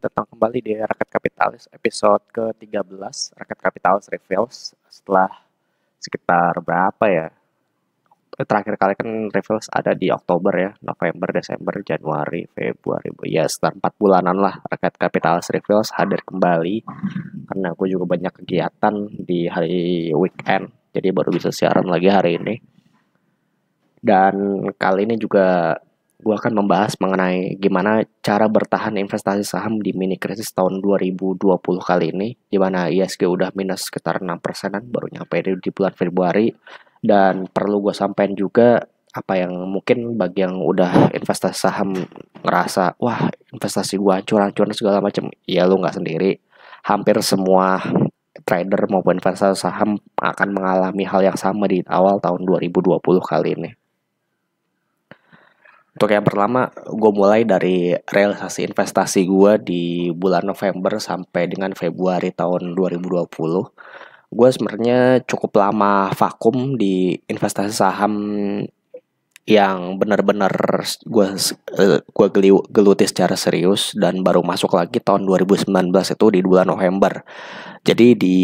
datang kembali di Rakyat Kapitalis episode ke-13 Rakyat Kapitalis Reveals Setelah sekitar berapa ya eh, Terakhir kali kan Reveals ada di Oktober ya November, Desember, Januari, Februari Ya sekitar 4 bulanan lah Rakyat Kapitalis Reveals hadir kembali Karena aku juga banyak kegiatan di hari weekend Jadi baru bisa siaran lagi hari ini Dan kali ini juga gue akan membahas mengenai gimana cara bertahan investasi saham di mini krisis tahun 2020 kali ini, di mana ISG udah minus sekitar 6 persenan baru nyampe di bulan Februari. Dan perlu gue sampaikan juga apa yang mungkin bagi yang udah investasi saham ngerasa wah investasi gue hancur-hancur segala macam ya lu nggak sendiri hampir semua trader maupun investor saham akan mengalami hal yang sama di awal tahun 2020 kali ini. Untuk yang pertama, gue mulai dari realisasi investasi gue di bulan November sampai dengan Februari tahun 2020. Gue sebenarnya cukup lama vakum di investasi saham yang benar-benar gue gue eh, geluti secara serius dan baru masuk lagi tahun 2019 itu di bulan November. Jadi di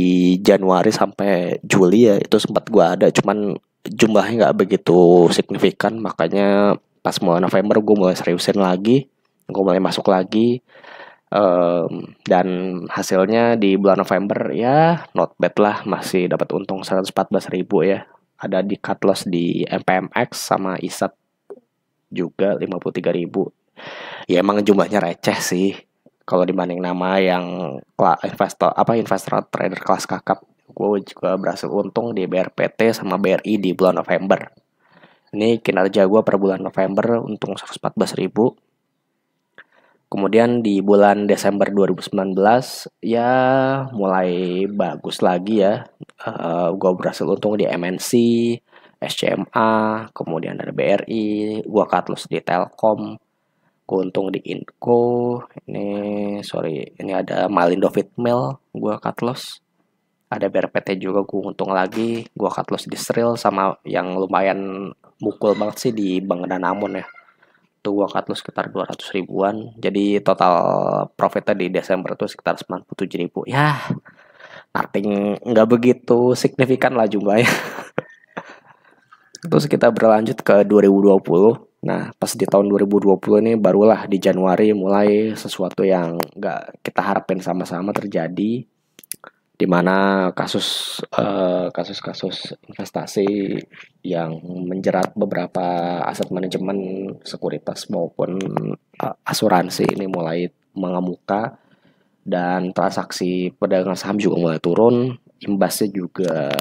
Januari sampai Juli ya itu sempat gue ada, cuman jumlahnya nggak begitu signifikan makanya pas mulai November gue mulai seriusin lagi gue mulai masuk lagi um, dan hasilnya di bulan November ya not bad lah masih dapat untung 114 ribu ya ada di cut loss di MPMX sama ISAT juga 53 ribu ya emang jumlahnya receh sih kalau dibanding nama yang investor apa investor trader kelas kakap gue juga berhasil untung di BRPT sama BRI di bulan November ini kinerja gue per bulan November untung 114 ribu. Kemudian di bulan Desember 2019 ya mulai bagus lagi ya. Uh, eh, gue berhasil untung di MNC, SCMA, kemudian ada BRI, gue cut loss di Telkom, gue untung di Inco, ini sorry, ini ada Malindo Fitmail, gue cut loss ada BRPT juga gue untung lagi gue cut loss di Sril sama yang lumayan mukul banget sih di Bangunan amun ya itu gua cut loss sekitar 200 ribuan jadi total profitnya di Desember itu sekitar 97 ribu ya nothing nggak begitu signifikan lah jumlahnya terus kita berlanjut ke 2020 Nah, pas di tahun 2020 ini barulah di Januari mulai sesuatu yang nggak kita harapin sama-sama terjadi di mana kasus kasus eh, kasus-kasus investasi yang menjerat beberapa aset manajemen sekuritas maupun uh, asuransi ini mulai mengemuka dan transaksi perdagangan saham juga mulai turun imbasnya juga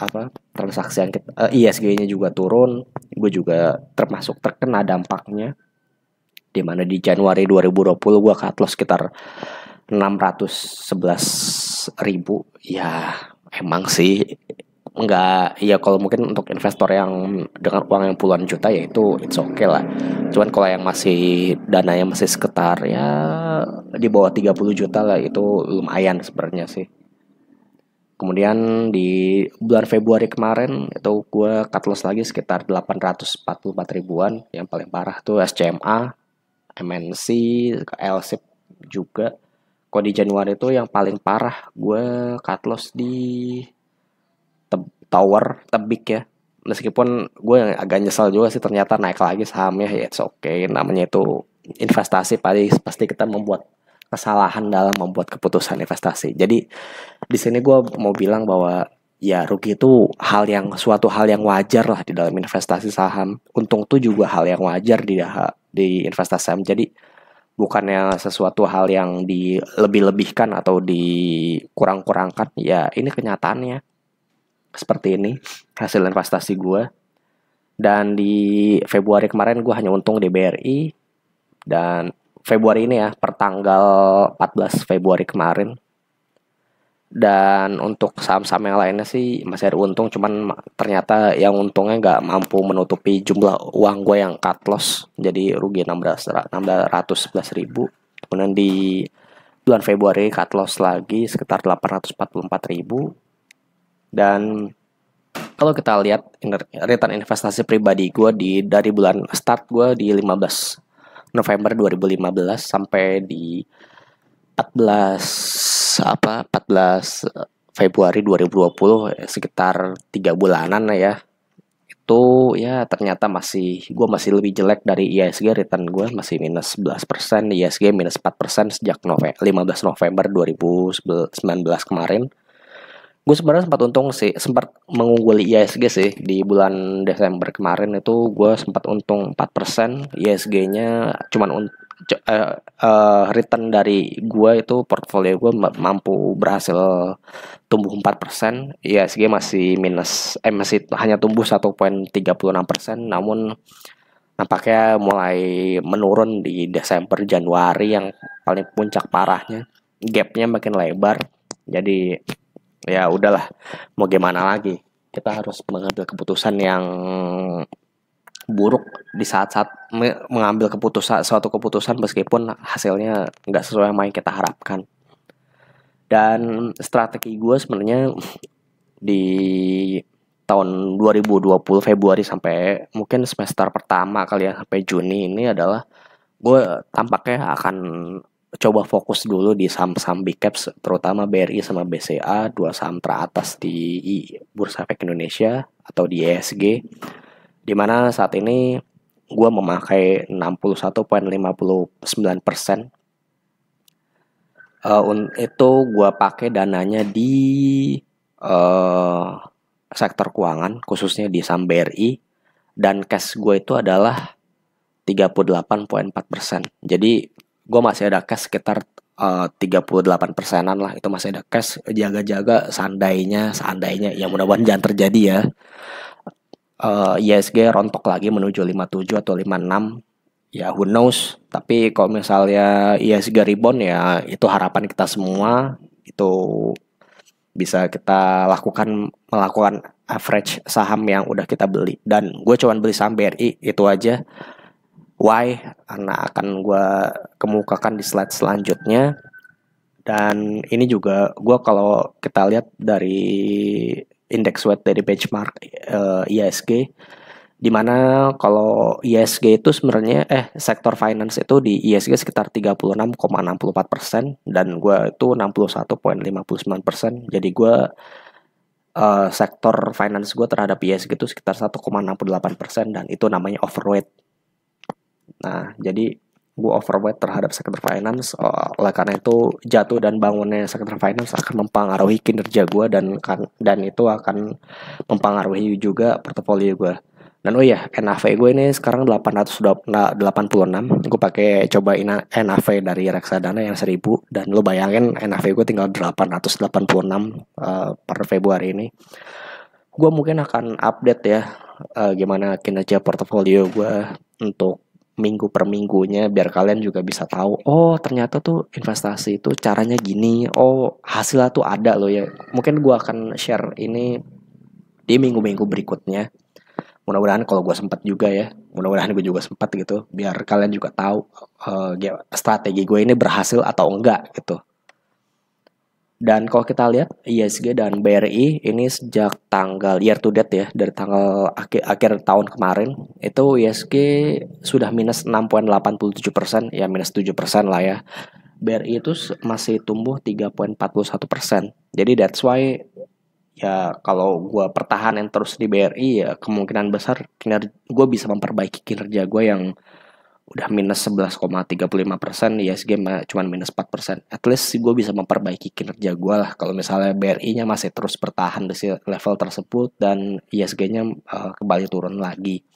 apa transaksi yang kita, uh, eh, ISG-nya e juga turun gue juga termasuk terkena dampaknya di mana di Januari 2020 gue cut loss sekitar 611 ribu ya emang sih enggak ya kalau mungkin untuk investor yang dengan uang yang puluhan juta ya itu it's okay lah cuman kalau yang masih dana yang masih sekitar ya di bawah 30 juta lah itu lumayan sebenarnya sih kemudian di bulan Februari kemarin itu gue cut loss lagi sekitar 844 ribuan yang paling parah tuh SCMA MNC LSIP juga Kok di Januari itu yang paling parah gue cut loss di te Tower Tebik ya. Meskipun gue agak nyesel juga sih ternyata naik lagi sahamnya ya it's okay namanya itu investasi pasti pasti kita membuat kesalahan dalam membuat keputusan investasi. Jadi di sini gue mau bilang bahwa ya rugi itu hal yang suatu hal yang wajar lah di dalam investasi saham. Untung tuh juga hal yang wajar di di investasi saham. Jadi bukannya sesuatu hal yang dilebih-lebihkan atau dikurang-kurangkan ya ini kenyataannya seperti ini hasil investasi gue dan di Februari kemarin gue hanya untung di BRI dan Februari ini ya pertanggal 14 Februari kemarin dan untuk saham-saham yang lainnya sih masih ada untung cuman ternyata yang untungnya nggak mampu menutupi jumlah uang gue yang cut loss jadi rugi 611 ribu kemudian di bulan Februari cut loss lagi sekitar 844 ribu dan kalau kita lihat return investasi pribadi gue di dari bulan start gue di 15 November 2015 sampai di 14 apa 14 eh, Februari 2020 eh, sekitar tiga bulanan ya itu ya ternyata masih gue masih lebih jelek dari ISG e return gue masih minus 11% persen ISG e minus 4% persen sejak November, 15 November 2019 kemarin gue sebenarnya sempat untung sih sempat mengungguli ISG e sih di bulan Desember kemarin itu gue sempat untung 4% persen ISG nya cuman uh, uh, return dari gua itu portfolio gua mampu berhasil tumbuh 4% Ya sih masih minus eh masih hanya tumbuh 1.36% namun nampaknya mulai menurun di Desember Januari yang paling puncak parahnya gapnya makin lebar jadi ya udahlah mau gimana lagi kita harus mengambil keputusan yang buruk di saat-saat mengambil keputusan suatu keputusan meskipun hasilnya nggak sesuai yang kita harapkan. Dan strategi gue sebenarnya di tahun 2020 Februari sampai mungkin semester pertama kali ya sampai Juni ini adalah gue tampaknya akan coba fokus dulu di saham-saham big caps terutama BRI sama BCA dua saham teratas di Bursa Efek Indonesia atau di ESG Dimana saat ini gue memakai 61.59% uh, eh, itu gue pakai dananya di uh, sektor keuangan khususnya di saham BRI dan cash gue itu adalah 38.4 persen jadi gue masih ada cash sekitar eh, uh, 38 persenan lah itu masih ada cash jaga-jaga seandainya seandainya ya mudah-mudahan jangan terjadi ya uh, eh, ISG rontok lagi menuju 57 atau 56 ya who knows tapi kalau misalnya ISG rebound ya itu harapan kita semua itu bisa kita lakukan melakukan average saham yang udah kita beli dan gue cuman beli saham BRI itu aja why karena akan gue kemukakan di slide selanjutnya dan ini juga gue kalau kita lihat dari indeks weight dari benchmark uh, eh, ISG dimana kalau ISG itu sebenarnya eh sektor finance itu di ISG sekitar 36,64 persen dan gue itu 61,59 persen jadi gue uh, sektor finance gue terhadap ISG itu sekitar 1,68 persen dan itu namanya overweight nah jadi gue overweight terhadap sektor finance eh, oleh karena itu jatuh dan bangunnya sektor finance akan mempengaruhi kinerja gue dan kan dan itu akan mempengaruhi juga portofolio gue dan oh iya NAV gue ini sekarang 886 gue pakai coba NAV dari reksadana yang 1000 dan lo bayangin NAV gue tinggal 886 uh, eh, per Februari ini gue mungkin akan update ya uh, gimana kinerja portofolio gue untuk minggu per minggunya biar kalian juga bisa tahu oh ternyata tuh investasi itu caranya gini oh hasilnya tuh ada loh ya mungkin gue akan share ini di minggu-minggu berikutnya mudah-mudahan kalau gue sempat juga ya mudah-mudahan gue juga sempat gitu biar kalian juga tahu uh, strategi gue ini berhasil atau enggak gitu dan kalau kita lihat ISG iya dan BRI ini sejak tanggal year to date ya dari tanggal akhir, akhir tahun kemarin itu ISG sudah minus 6.87% persen ya minus 7% persen lah ya. BRI itu masih tumbuh 3.41%. persen. Jadi that's why ya kalau gue pertahanin terus di BRI ya kemungkinan besar gue bisa memperbaiki kinerja gue yang udah minus 11,35 persen ISG cuma minus 4 persen at least gue bisa memperbaiki kinerja gue lah kalau misalnya BRI nya masih terus bertahan di level tersebut dan ISG nya uh, eh, kembali turun lagi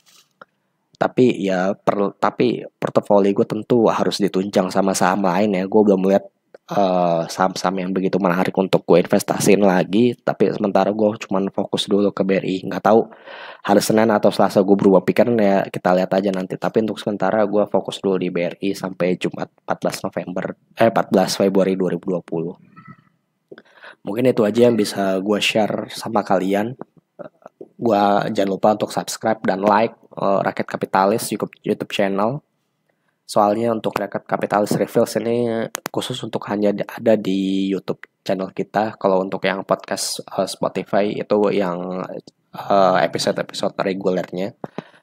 tapi ya per, tapi portofolio gue tentu harus ditunjang sama saham lain ya gue belum melihat Eh, saham-saham uh, yang begitu menarik untuk gue investasiin lagi tapi sementara gue cuman fokus dulu ke BRI nggak tahu hari Senin atau Selasa gue berubah pikiran ya kita lihat aja nanti tapi untuk sementara gue fokus dulu di BRI sampai Jumat 14 November eh 14 Februari 2020 mungkin itu aja yang bisa gue share sama kalian gue jangan lupa untuk subscribe dan like uh, Rakyat Kapitalis YouTube, YouTube channel Soalnya untuk Rakyat Kapitalis Reveals ini khusus untuk hanya ada di YouTube channel kita. Kalau untuk yang podcast uh, Spotify itu yang uh, episode-episode regulernya.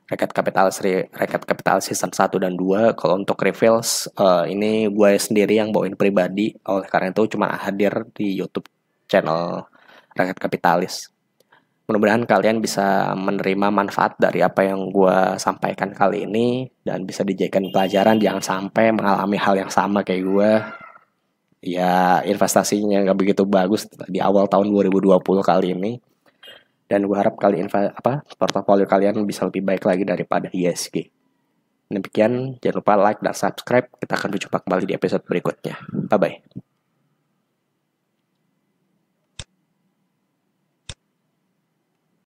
Rakyat Kapitalis rekat Kapitalis season 1 dan 2. Kalau untuk Reveals uh, eh, ini gue sendiri yang bawain pribadi. Oleh karena itu cuma hadir di YouTube channel rekat Kapitalis. Mudah-mudahan kalian bisa menerima manfaat dari apa yang gue sampaikan kali ini dan bisa dijadikan pelajaran. Jangan sampai mengalami hal yang sama kayak gue. Ya investasinya nggak begitu bagus di awal tahun 2020 kali ini. Dan gue harap kali inva, apa portofolio kalian bisa lebih baik lagi daripada ISG. Demikian, jangan lupa like dan subscribe. Kita akan berjumpa kembali di episode berikutnya. Bye-bye.